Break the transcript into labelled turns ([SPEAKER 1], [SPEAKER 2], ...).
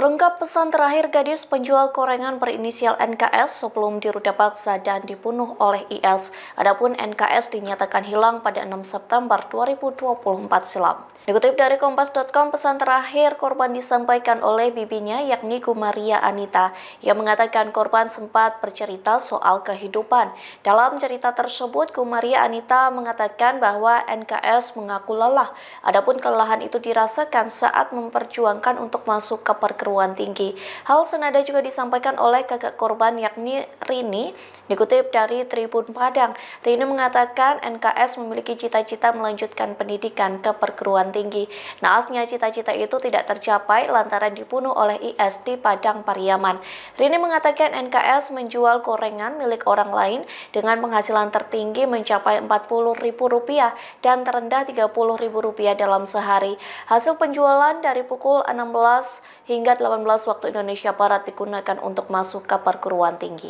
[SPEAKER 1] Terungkap pesan terakhir gadis penjual korengan berinisial NKS sebelum diruda paksa dan dibunuh oleh IS. Adapun NKS dinyatakan hilang pada 6 September 2024 silam. Dikutip dari Kompas.com, pesan terakhir korban disampaikan oleh bibinya yakni Gumaria Anita yang mengatakan korban sempat bercerita soal kehidupan. Dalam cerita tersebut, Gumaria Anita mengatakan bahwa NKS mengaku lelah. Adapun kelelahan itu dirasakan saat memperjuangkan untuk masuk ke perkeruan perguruan tinggi. Hal senada juga disampaikan oleh kakak korban yakni Rini, dikutip dari Tribun Padang. Rini mengatakan NKS memiliki cita-cita melanjutkan pendidikan ke perguruan tinggi. Naasnya cita-cita itu tidak tercapai lantaran dibunuh oleh IS di Padang Pariaman. Rini mengatakan NKS menjual gorengan milik orang lain dengan penghasilan tertinggi mencapai Rp40.000 dan terendah Rp30.000 dalam sehari. Hasil penjualan dari pukul 16 hingga 18 waktu Indonesia Barat digunakan untuk masuk ke perguruan tinggi.